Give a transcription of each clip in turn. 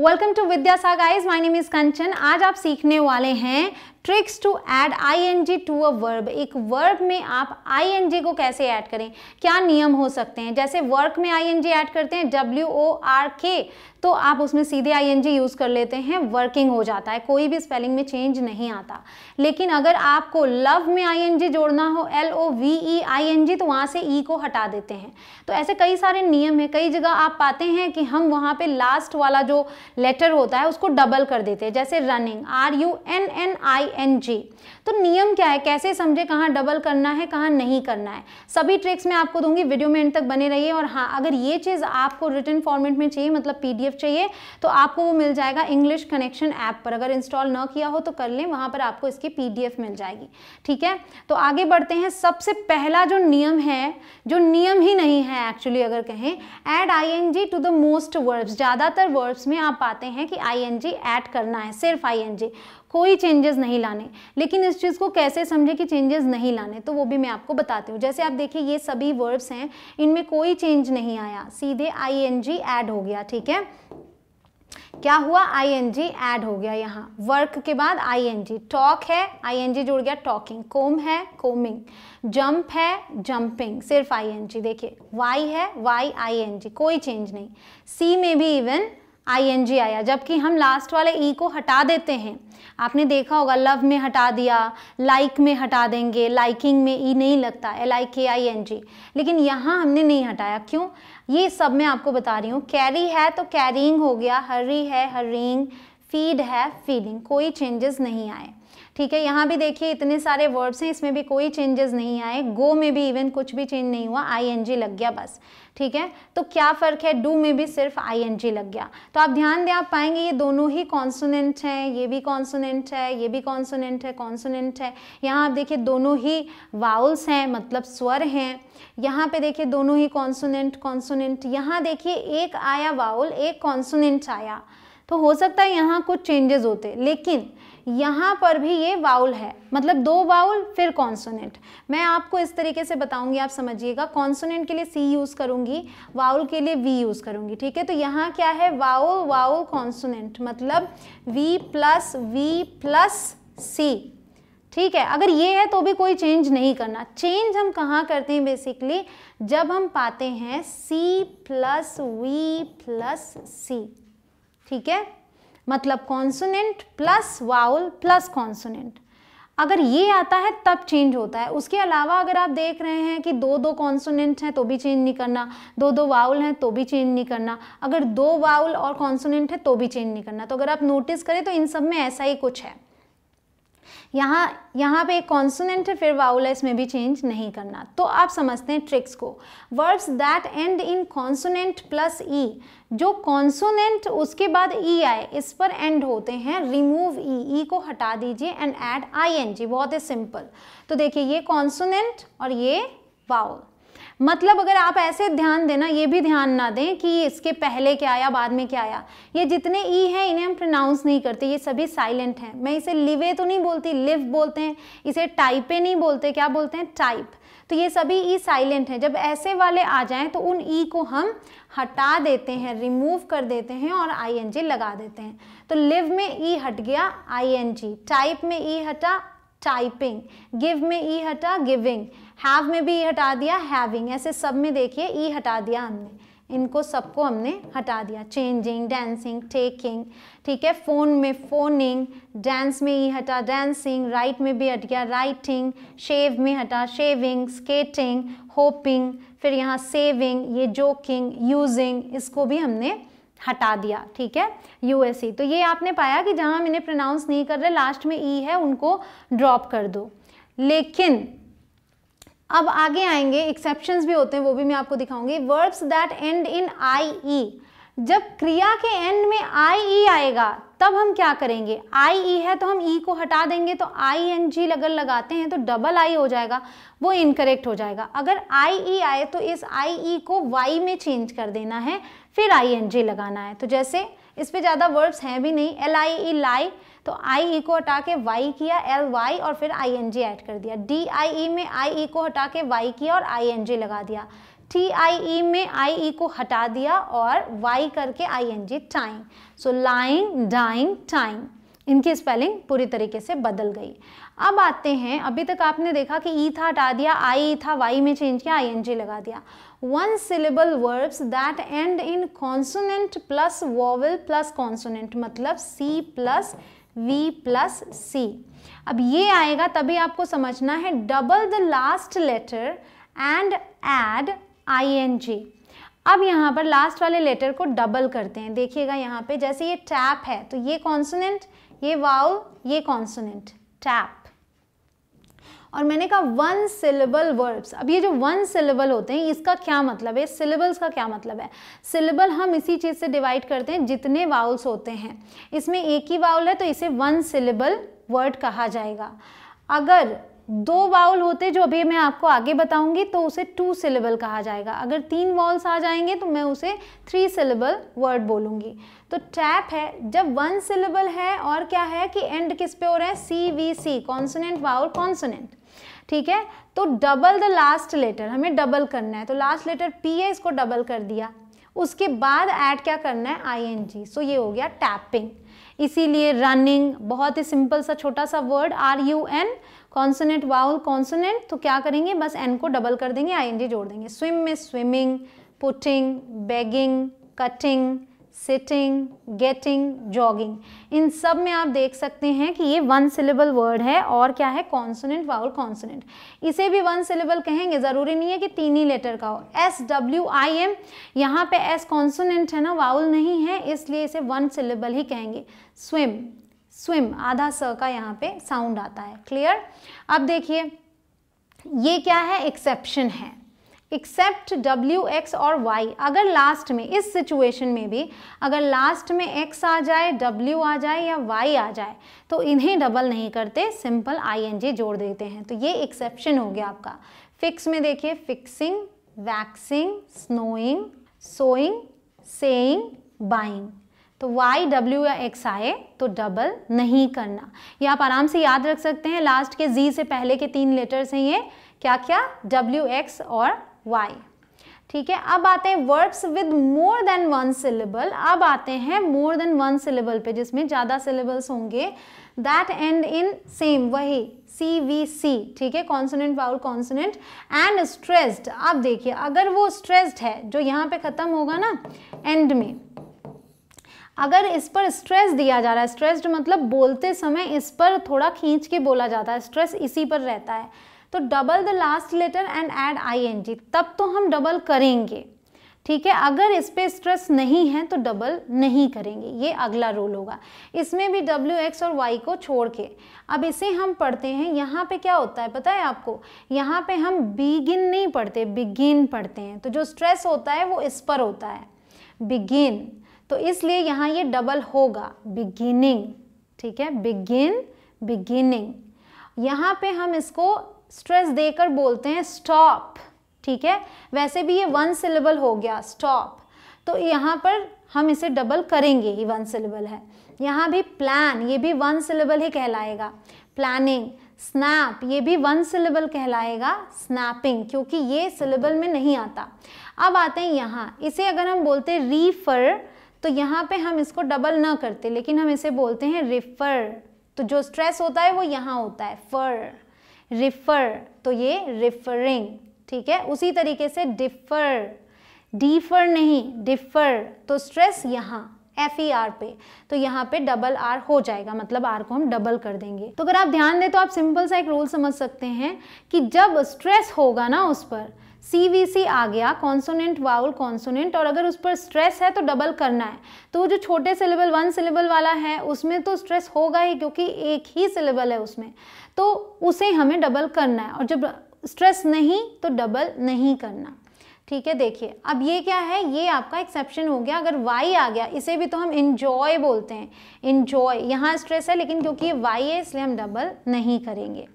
welcome to विद्यासा guys my name is Kanchan आज आप सीखने वाले हैं tricks to add I to a verb एक वर्ब में आप आई को कैसे ऐड करें क्या नियम हो सकते हैं जैसे वर्क में आई ऐड करते हैं डब्ल्यू ओ आर के तो आप उसमें सीधे आई एन जी यूज़ कर लेते हैं वर्किंग हो जाता है कोई भी स्पेलिंग में चेंज नहीं आता लेकिन अगर आपको लव में आई एन जी जोड़ना हो L O V E I N G तो वहां से ई e को हटा देते हैं तो ऐसे कई सारे नियम हैं कई जगह आप पाते हैं कि हम वहाँ पे लास्ट वाला जो लेटर होता है उसको डबल कर देते हैं जैसे running R U N N I N G तो नियम क्या है कैसे समझे कहाँ डबल करना है कहाँ नहीं करना है सभी ट्रिक्स मैं आपको दूंगी वीडियो में एंड तक बने रहिए और हाँ अगर ये चीज़ आपको रिटर्न फॉर्मेट में चाहिए मतलब पी चाहिए तो आपको वो मिल जाएगा इंग्लिश कनेक्शन ऐप पर अगर इंस्टॉल न किया हो तो कर लें वहाँ पर आपको इसकी पी मिल जाएगी ठीक है तो आगे बढ़ते हैं सबसे पहला जो नियम है जो नियम ही नहीं है एक्चुअली अगर कहें add I N G to the most verbs ज़्यादातर वर्ब्स में आप पाते हैं कि आई एन जी एड करना है सिर्फ आई एन जी कोई चेंजेस नहीं लाने लेकिन इस चीज़ को कैसे समझे कि चेंजेस नहीं लाने तो वो भी मैं आपको बताती हूँ जैसे आप देखिए ये सभी वर्ब्स हैं इनमें कोई चेंज नहीं आया सीधे आई एन जी एड हो गया ठीक है क्या हुआ आई एन जी एड हो गया यहाँ वर्क के बाद आई एन जी टॉक है आई एन जी जुड़ गया टॉकिंग कोम है कोमिंग जंप है जंपिंग सिर्फ आई एन जी देखिए वाई है वाई आई एन जी कोई चेंज नहीं सी में भी इवन ing आया जबकि हम लास्ट वाले ई e को हटा देते हैं आपने देखा होगा लव में हटा दिया लाइक like में हटा देंगे लाइकिंग में ई e नहीं लगता एल आई के आई एन जी लेकिन यहाँ हमने नहीं हटाया क्यों ये सब मैं आपको बता रही हूँ कैरी है तो कैरिंग हो गया हरी है हरिंग फीड है फीडिंग कोई चेंजेस नहीं आए ठीक है यहाँ भी देखिए इतने सारे वर्ड्स हैं इसमें भी कोई चेंजेस नहीं आए गो में भी इवन कुछ भी चेंज नहीं हुआ आईएनजी लग गया बस ठीक है तो क्या फ़र्क है डू में भी सिर्फ आईएनजी लग गया तो आप ध्यान दें आप पाएंगे ये दोनों ही कॉन्सोनेंट हैं ये भी कॉन्सोनेंट है ये भी कॉन्सोनेंट है कॉन्सोनेंट है यहाँ आप देखिए दोनों ही वाउल्स हैं मतलब स्वर हैं यहाँ पे देखिए दोनों ही कॉन्सोनेंट कॉन्सोनेंट यहाँ देखिए एक आया वाउल एक कॉन्सोनेंट आया तो हो सकता है यहाँ कुछ चेंजेस होते लेकिन यहाँ पर भी ये वाउल है मतलब दो वाउल फिर कॉन्सोनेंट मैं आपको इस तरीके से बताऊंगी आप समझिएगा कॉन्सोनेंट के लिए सी यूज़ करूँगी वाउल के लिए वी यूज़ करूँगी ठीक है तो यहाँ क्या है वाउल वाउल कॉन्सोनेंट मतलब V plus V plus C ठीक है अगर ये है तो भी कोई चेंज नहीं करना चेंज हम कहाँ करते हैं बेसिकली जब हम पाते हैं C plus V plus C ठीक है मतलब consonant plus vowel plus consonant अगर ये आता है तब चेंज होता है उसके अलावा अगर आप देख रहे हैं कि दो दो कॉन्सोनेंट हैं तो भी चेंज नहीं करना दो दो वाउल हैं तो भी चेंज नहीं करना अगर दो वाउल और कॉन्सोनेंट है तो भी चेंज नहीं करना तो अगर आप नोटिस करें तो इन सब में ऐसा ही कुछ है यहाँ यहाँ पे एक कॉन्सोनेंट है फिर वाउल है इसमें भी चेंज नहीं करना तो आप समझते हैं ट्रिक्स को verbs that end in consonant plus E जो कॉन्सोनेंट उसके बाद ई e आए इस पर एंड होते हैं रिमूव ई ई को हटा दीजिए and add I N G बहुत ही सिंपल तो देखिए ये कॉन्सोनेंट और ये वाउल मतलब अगर आप ऐसे ध्यान देना ये भी ध्यान ना दें कि इसके पहले क्या आया बाद में क्या आया ये जितने ई हैं इन्हें हम प्रोनाउंस नहीं करते ये सभी साइलेंट हैं मैं इसे लिवे तो नहीं बोलती लिव बोलते हैं इसे टाइपे नहीं बोलते क्या बोलते हैं टाइप तो ये सभी ई साइलेंट हैं जब ऐसे वाले आ जाएं तो उन ई को हम हटा देते हैं रिमूव कर देते हैं और आई लगा देते हैं तो लिव में ई हट गया आई टाइप में ई हटा टाइपिंग गिव में ई e हटा गिविंग हैव में भी ई e हटा दिया हैविंग ऐसे सब में देखिए ई e हटा दिया हमने इनको सबको हमने हटा दिया चेंजिंग डांसिंग टेकिंग ठीक है फ़ोन में फ़ोनिंग डांस में ई हटा डांसिंग राइट में भी हट गया राइटिंग शेव में हटा शेविंग स्केटिंग होपिंग फिर यहाँ सेविंग ये जोकिंग यूजिंग इसको भी हमने हटा दिया ठीक है यूएसई तो ये आपने पाया कि जहां हम इन्हें प्रोनाउंस नहीं कर रहे लास्ट में ई e है उनको ड्रॉप कर दो लेकिन अब आगे आएंगे एक्सेप्शन भी होते हैं वो भी मैं आपको दिखाऊंगी verbs that end in I E जब क्रिया के एंड में आई ई e आएगा तब हम क्या करेंगे आई ई e है तो हम ई e को हटा देंगे तो आई एन जी अगर लगाते हैं तो डबल आई हो जाएगा वो इनकरेक्ट हो जाएगा अगर आई ई e आए तो इस आई ई को वाई में चेंज कर देना है फिर आई एन जी लगाना है तो जैसे इस पर ज़्यादा वर्ब्स हैं भी नहीं एल आई ई लाई तो आई ई को हटा के वाई किया एल वाई और फिर आई एन जी ऐड कर दिया डी आई ई में आई ई को हटा के वाई किया और आई एन जी लगा दिया टी आई ई में आई ई e को हटा दिया और वाई करके I N G time so lying dying time इनकी स्पेलिंग पूरी तरीके से बदल गई अब आते हैं अभी तक आपने देखा कि ई e था हटा दिया आई ई e था वाई में चेंज किया आई एन जी लगा दिया one syllable verbs that end in consonant plus vowel plus consonant मतलब C plus V plus C अब ये आएगा तभी आपको समझना है double the last letter and add I N G अब यहाँ पर लास्ट वाले लेटर को डबल करते हैं देखिएगा यहाँ पे जैसे ये टैप है तो ये कॉन्सोनेंट ये वाउल ये कॉन्सोनेंट टैप और मैंने कहा वन सिलेबल वर्ब्स अब ये जो वन सिलेबल होते हैं इसका क्या मतलब है सिलेबल्स का क्या मतलब है सिलेबल हम इसी चीज़ से डिवाइड करते हैं जितने वाउल्स होते हैं इसमें एक ही वाउल है तो इसे वन सिलेबल वर्ड कहा जाएगा अगर दो वाउल होते जो अभी मैं आपको आगे बताऊंगी तो उसे टू सिलेबल कहा जाएगा अगर तीन वॉल्स आ जाएंगे तो मैं उसे थ्री सिलेबल वर्ड बोलूंगी तो टैप है जब वन सिलेबल है और क्या है कि एंड किस पे हो रहा है C V C consonant vowel consonant ठीक है तो डबल द लास्ट लेटर हमें डबल करना है तो लास्ट लेटर पी है इसको डबल कर दिया उसके बाद ऐड क्या करना है आई एन जी सो ये हो गया टैपिंग इसीलिए रनिंग बहुत ही सिंपल सा छोटा सा word R U N consonant vowel consonant तो क्या करेंगे बस एन को डबल कर देंगे आई एन जी जोड़ देंगे स्विम में swimming putting bagging cutting sitting getting jogging इन सब में आप देख सकते हैं कि ये वन सिलेबल वर्ड है और क्या है कॉन्सोनेंट वाउल कॉन्सोनेंट इसे भी वन सिलेबल कहेंगे ज़रूरी नहीं है कि तीन ही लेटर का हो एस डब्ल्यू आई एम यहाँ पे एस कॉन्सोनेंट है ना वाउल नहीं है इसलिए इसे वन सिलेबल ही कहेंगे स्विम स्विम आधा स का यहाँ पे साउंड आता है क्लियर अब देखिए ये क्या है एक्सेप्शन है एक्सेप्ट डब्ल्यू एक्स और वाई अगर लास्ट में इस सिचुएशन में भी अगर लास्ट में एक्स आ जाए डब्ल्यू आ जाए या वाई आ जाए तो इन्हें डबल नहीं करते सिंपल आई एन जी जोड़ देते हैं तो ये एक्सेप्शन हो गया आपका फिक्स में देखिए fixing waxing snowing sowing saying buying तो y, w या x आए तो डबल नहीं करना ये आप आराम से याद रख सकते हैं लास्ट के z से पहले के तीन लेटर्स हैं ये क्या क्या w, x और वाई ठीक है अब आते हैं verbs with more than one syllable अब आते हैं मोर देन वन सिलेबल पे जिसमें ज़्यादा सिलेबल्स होंगे दैट एंड इन सेम वही सी वी सी ठीक है consonant vowel consonant and stressed अब देखिए अगर वो स्ट्रेस्ड है जो यहाँ पे ख़त्म होगा ना एंड में अगर इस पर स्ट्रेस दिया जा रहा है स्ट्रेस्ड मतलब बोलते समय इस पर थोड़ा खींच के बोला जाता है स्ट्रेस इसी पर रहता है तो double the last letter and N G तब तो हम डबल करेंगे ठीक है अगर इस पर स्ट्रेस नहीं है तो डबल नहीं करेंगे ये अगला रूल होगा इसमें भी डब्ल्यू एक्स और वाई को छोड़ के अब इसे हम पढ़ते हैं यहाँ पे क्या होता है पता है आपको यहाँ पे हम बिगिन नहीं पढ़ते बिगिन पढ़ते हैं तो जो स्ट्रेस होता है वो इस पर होता है बिगिन तो इसलिए यहाँ ये डबल होगा बिगिनिंग ठीक है बिगिन बिगिनिंग यहाँ पे हम इसको स्ट्रेस देकर बोलते हैं स्टॉप ठीक है वैसे भी ये वन सिलेबल हो गया स्टॉप तो यहाँ पर हम इसे डबल करेंगे ही वन सिलेबल है यहाँ भी प्लान ये भी वन सिलेबल ही कहलाएगा प्लानिंग स्नैप ये भी वन सिलेबल कहलाएगा स्नैपिंग क्योंकि ये सिलेबल में नहीं आता अब आते हैं यहाँ इसे अगर हम बोलते रीफर तो यहाँ पे हम इसको डबल ना करते लेकिन हम इसे बोलते हैं रिफ़र तो जो स्ट्रेस होता है वो यहाँ होता है फर रिफर तो ये रिफरिंग ठीक है उसी तरीके से डिफर डिफर नहीं डिफर तो स्ट्रेस यहाँ एफ ई आर पे तो यहाँ पे डबल आर हो जाएगा मतलब आर को हम डबल कर देंगे तो अगर आप ध्यान दें तो आप सिंपल सा एक रूल समझ सकते हैं कि जब स्ट्रेस होगा ना उस पर सी वी सी आ गया कॉन्सोनेंट वाउल कॉन्सोनेंट और अगर उस पर स्ट्रेस है तो डबल करना है तो वो जो छोटे सिलेबल वन सिलेबल वाला है उसमें तो स्ट्रेस होगा ही क्योंकि एक ही सिलेबल है उसमें तो उसे हमें डबल करना है और जब स्ट्रेस नहीं तो डबल नहीं करना ठीक है देखिए अब ये क्या है ये आपका एक्सेप्शन हो गया अगर वाई आ गया इसे भी तो हम इन्जॉय बोलते हैं इन्जॉय यहाँ स्ट्रेस है लेकिन क्योंकि ये वाई है इसलिए हम डबल नहीं करेंगे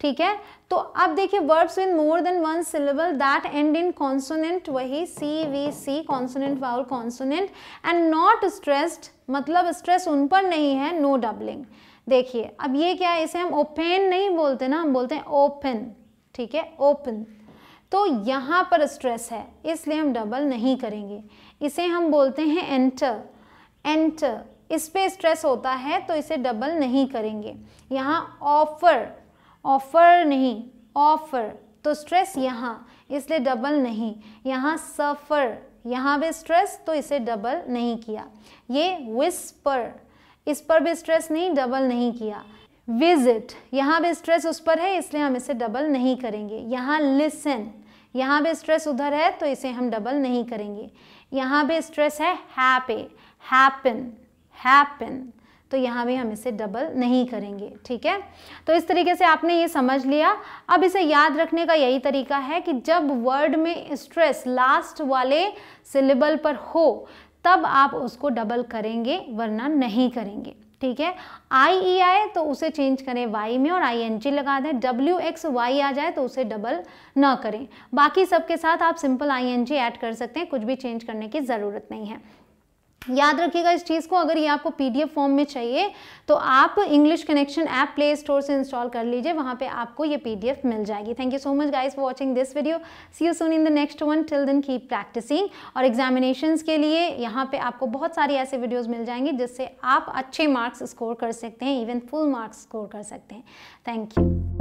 ठीक है तो अब देखिए verbs with more than one syllable that end in consonant वही C V C consonant vowel consonant and not stressed मतलब स्ट्रेस उन पर नहीं है नो डबलिंग देखिए अब ये क्या है इसे हम ओपन नहीं बोलते ना हम बोलते हैं ओपन ठीक है ओपन तो यहाँ पर स्ट्रेस है इसलिए हम डबल नहीं करेंगे इसे हम बोलते हैं एंटर एंटर इस पर स्ट्रेस होता है तो इसे डबल नहीं करेंगे यहाँ ऑफर ऑफर नहीं ऑफर तो स्ट्रेस यहाँ इसलिए डबल नहीं यहाँ सफ़र यहाँ भी स्ट्रेस तो इसे डबल नहीं किया ये विस्पर इस पर भी स्ट्रेस नहीं डबल नहीं किया विजिट यहाँ भी स्ट्रेस उस पर है इसलिए हम इसे डबल नहीं करेंगे यहाँ लिसन यहाँ भी स्ट्रेस उधर है तो इसे हम डबल नहीं करेंगे यहाँ भी स्ट्रेस है हैपे हैपन हैपन तो यहाँ भी हम इसे डबल नहीं करेंगे ठीक है तो इस तरीके से आपने ये समझ लिया अब इसे याद रखने का यही तरीका है कि जब वर्ड में स्ट्रेस लास्ट वाले सिलेबल पर हो तब आप उसको डबल करेंगे वरना नहीं करेंगे ठीक है आई ई आए तो उसे चेंज करें वाई में और आई एन जी लगा दें डब्ल्यू एक्स वाई आ जाए तो उसे डबल ना करें बाकी सबके साथ आप simple I N G add कर सकते हैं कुछ भी चेंज करने की ज़रूरत नहीं है याद रखिएगा इस चीज़ को अगर ये आपको पीडीएफ फॉर्म में चाहिए तो आप English Connection app Play Store से इंस्टॉल कर लीजिए वहाँ पे आपको ये पीडीएफ मिल जाएगी thank you so much guys for watching this video see you soon in the next one till then keep practising और एग्जामिनेशन के लिए यहाँ पे आपको बहुत सारी ऐसे वीडियोज़ मिल जाएंगी जिससे आप अच्छे मार्क्स स्कोर कर सकते हैं इवन फुल मार्क्स स्कोर कर सकते हैं थैंक यू